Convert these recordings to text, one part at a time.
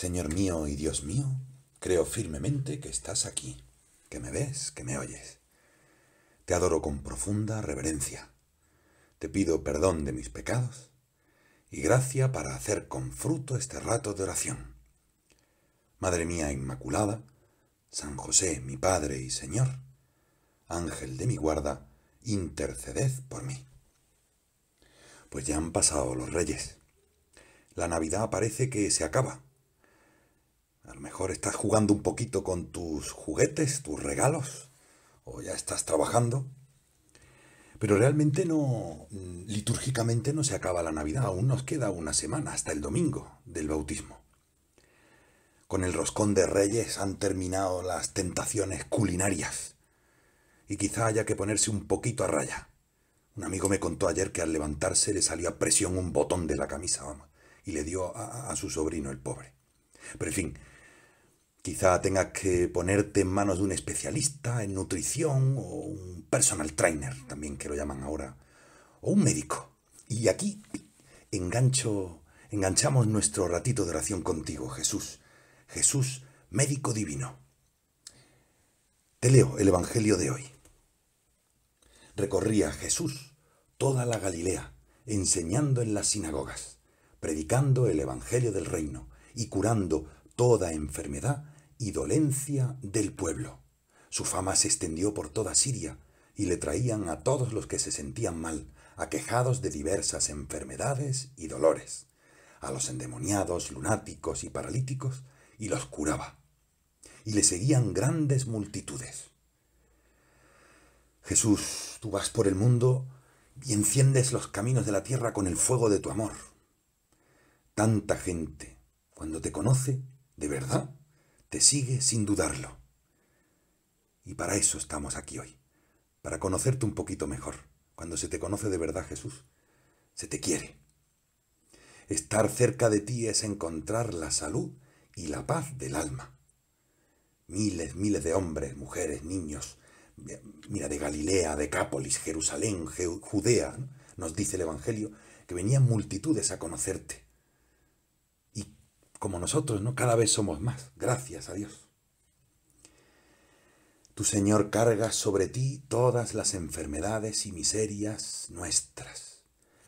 Señor mío y Dios mío, creo firmemente que estás aquí, que me ves, que me oyes. Te adoro con profunda reverencia. Te pido perdón de mis pecados y gracia para hacer con fruto este rato de oración. Madre mía Inmaculada, San José, mi Padre y Señor, Ángel de mi guarda, interceded por mí. Pues ya han pasado los reyes. La Navidad parece que se acaba. A lo mejor estás jugando un poquito con tus juguetes, tus regalos, o ya estás trabajando. Pero realmente no, mm, litúrgicamente no se acaba la Navidad, aún nos queda una semana hasta el domingo del bautismo. Con el roscón de reyes han terminado las tentaciones culinarias y quizá haya que ponerse un poquito a raya. Un amigo me contó ayer que al levantarse le salió a presión un botón de la camisa y le dio a, a su sobrino el pobre. Pero en fin, Quizá tengas que ponerte en manos de un especialista en nutrición o un personal trainer, también que lo llaman ahora, o un médico. Y aquí engancho, enganchamos nuestro ratito de oración contigo, Jesús. Jesús, médico divino. Te leo el Evangelio de hoy. Recorría Jesús toda la Galilea, enseñando en las sinagogas, predicando el Evangelio del reino y curando toda enfermedad y dolencia del pueblo. Su fama se extendió por toda Siria y le traían a todos los que se sentían mal, aquejados de diversas enfermedades y dolores, a los endemoniados, lunáticos y paralíticos, y los curaba. Y le seguían grandes multitudes. Jesús, tú vas por el mundo y enciendes los caminos de la tierra con el fuego de tu amor. Tanta gente, cuando te conoce, ¿De verdad? Te sigue sin dudarlo. Y para eso estamos aquí hoy, para conocerte un poquito mejor. Cuando se te conoce de verdad, Jesús, se te quiere. Estar cerca de ti es encontrar la salud y la paz del alma. Miles, miles de hombres, mujeres, niños, mira, de Galilea, Decápolis, Jerusalén, Judea, nos dice el Evangelio, que venían multitudes a conocerte como nosotros, ¿no? Cada vez somos más, gracias a Dios. Tu Señor carga sobre ti todas las enfermedades y miserias nuestras.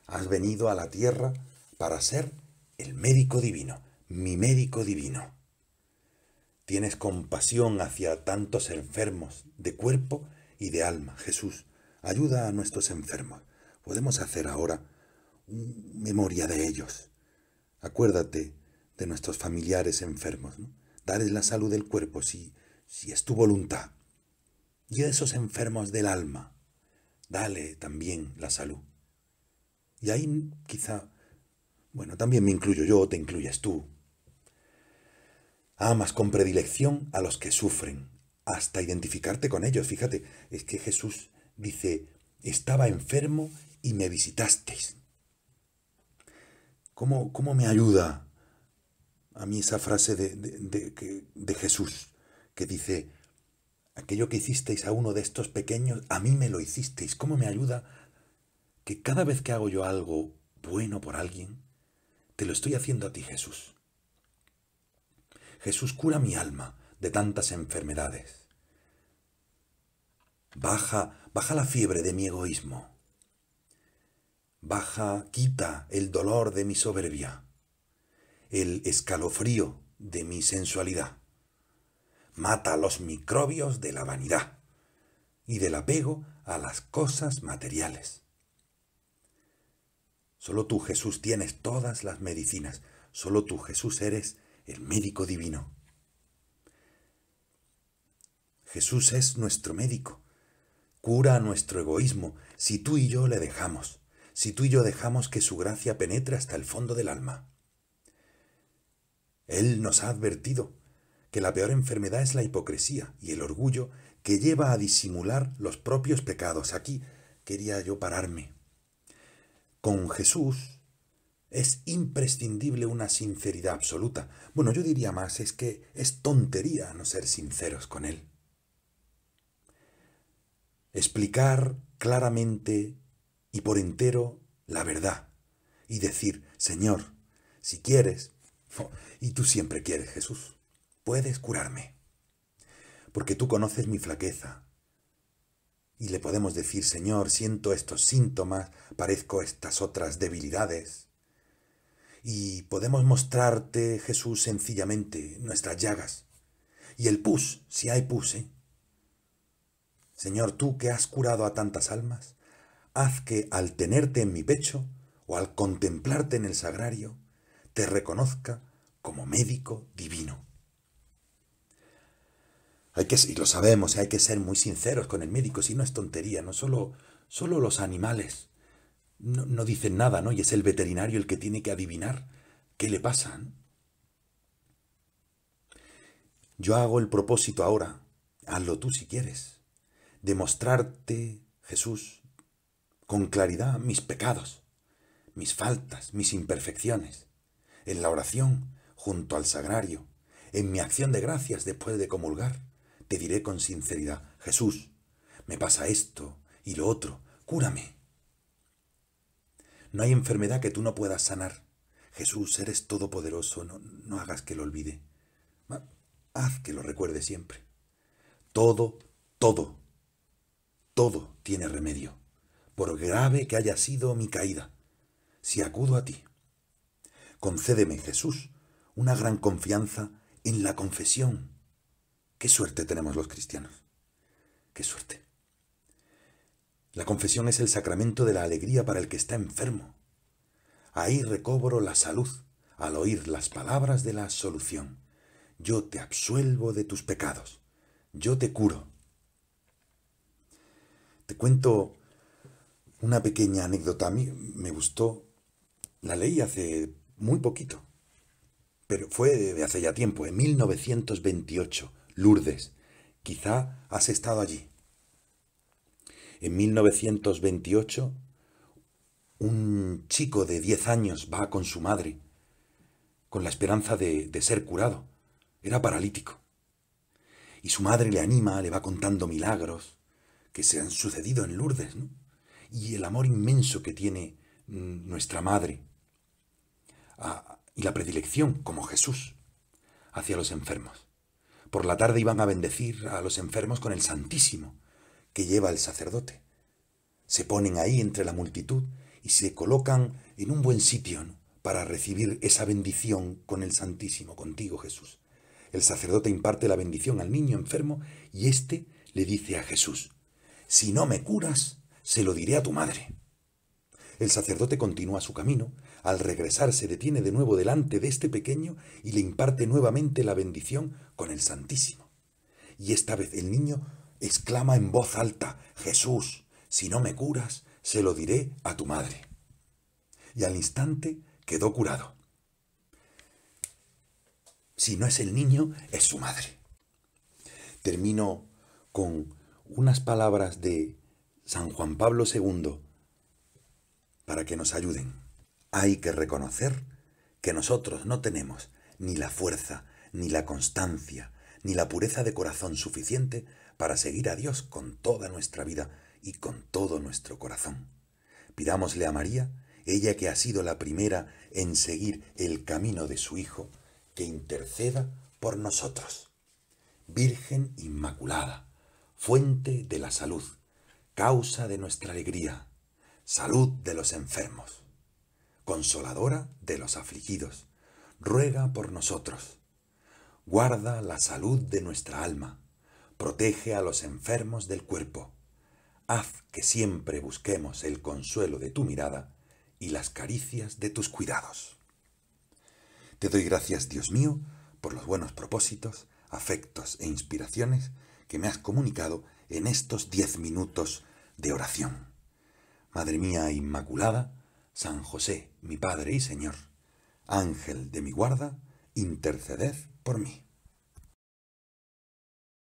Has venido a la tierra para ser el médico divino, mi médico divino. Tienes compasión hacia tantos enfermos de cuerpo y de alma. Jesús, ayuda a nuestros enfermos. Podemos hacer ahora un memoria de ellos. Acuérdate de nuestros familiares enfermos, darles la salud del cuerpo, si, si es tu voluntad. Y a esos enfermos del alma, dale también la salud. Y ahí quizá, bueno, también me incluyo yo, te incluyes tú. Amas con predilección a los que sufren, hasta identificarte con ellos. Fíjate, es que Jesús dice, estaba enfermo y me visitasteis. ¿Cómo, cómo me ayuda a mí esa frase de, Jesús que dice, aquello que hicisteis a uno de estos pequeños, a mí me lo hicisteis. ¿Cómo me ayuda que cada vez que hago yo algo bueno por alguien, te lo estoy haciendo a ti, Jesús? Jesús cura mi alma de tantas enfermedades. Baja, baja la fiebre de mi egoísmo. Baja, quita el dolor de mi soberbia el escalofrío de mi sensualidad. Mata los microbios de la vanidad y del apego a las cosas materiales. Solo tú, Jesús, tienes todas las medicinas. Solo tú, Jesús, eres el médico divino. Jesús es nuestro médico. Cura nuestro egoísmo si tú y yo le dejamos, si tú y yo dejamos que su gracia penetre hasta el fondo del alma. Él nos ha advertido que la peor enfermedad es la hipocresía y el orgullo que lleva a disimular los propios pecados. Aquí quería yo pararme. Con Jesús es imprescindible una sinceridad absoluta. Bueno, yo diría más, es que es tontería no ser sinceros con Él. Explicar claramente y por entero la verdad y decir, Señor, si quieres, y tú siempre quieres, Jesús. Puedes curarme. Porque tú conoces mi flaqueza. Y le podemos decir, Señor, siento estos síntomas, parezco estas otras debilidades. Y podemos mostrarte, Jesús, sencillamente nuestras llagas. Y el pus, si hay pus, ¿eh? Señor, tú que has curado a tantas almas, haz que al tenerte en mi pecho o al contemplarte en el sagrario, te reconozca como médico divino. Hay que, y lo sabemos, hay que ser muy sinceros con el médico, si no es tontería, no solo, solo los animales no, dicen nada, ¿no? Y es el veterinario el que tiene que adivinar qué le pasa. Yo hago el propósito ahora, hazlo tú si quieres, de mostrarte, Jesús, con claridad mis pecados, mis faltas, mis imperfecciones, en la oración, junto al sagrario, en mi acción de gracias después de comulgar. Te diré con sinceridad, Jesús, me pasa esto y lo otro, cúrame. No hay enfermedad que tú no puedas sanar. Jesús, eres todopoderoso, no, hagas que lo olvide. Haz que lo recuerde siempre. Todo, todo, todo tiene remedio, por grave que haya sido mi caída, si acudo a ti. Concédeme, Jesús, una gran confianza en la confesión. Qué suerte tenemos los cristianos. Qué suerte. La confesión es el sacramento de la alegría para el que está enfermo. Ahí recobro la salud al oír las palabras de la solución. Yo te absuelvo de tus pecados. Yo te curo. Te cuento una pequeña anécdota. A mí me gustó. La ley hace muy poquito. Pero fue de hace ya tiempo, en 1928, Lourdes. Quizá has estado allí. En 1928, un chico de 10 años va con su madre, con la esperanza de, ser curado. Era paralítico. Y su madre le anima, le va contando milagros que se han sucedido en Lourdes, Y el amor inmenso que tiene mm, nuestra madre y la predilección, como Jesús, hacia los enfermos. Por la tarde iban a bendecir a los enfermos con el Santísimo que lleva el sacerdote. Se ponen ahí entre la multitud y se colocan en un buen sitio para recibir esa bendición con el Santísimo, contigo Jesús. El sacerdote imparte la bendición al niño enfermo y éste le dice a Jesús, si no me curas, se lo diré a tu madre. El sacerdote continúa su camino, al regresar se detiene de nuevo delante de este pequeño y le imparte nuevamente la bendición con el Santísimo. Y esta vez el niño exclama en voz alta, Jesús, si no me curas, se lo diré a tu madre. Y al instante quedó curado. Si no es el niño, es su madre. Termino con unas palabras de San Juan Pablo II para que nos ayuden. Hay que reconocer que nosotros no tenemos ni la fuerza, ni la constancia, ni la pureza de corazón suficiente para seguir a Dios con toda nuestra vida y con todo nuestro corazón. Pidámosle a María, ella que ha sido la primera en seguir el camino de su Hijo, que interceda por nosotros. Virgen Inmaculada, fuente de la salud, causa de nuestra alegría, salud de los enfermos consoladora de los afligidos, ruega por nosotros. Guarda la salud de nuestra alma, protege a los enfermos del cuerpo. Haz que siempre busquemos el consuelo de tu mirada y las caricias de tus cuidados. Te doy gracias, Dios mío, por los buenos propósitos, afectos e inspiraciones que me has comunicado en estos diez minutos de oración. Madre mía Inmaculada, San José, mi Padre y Señor, Ángel de mi guarda, interceded por mí.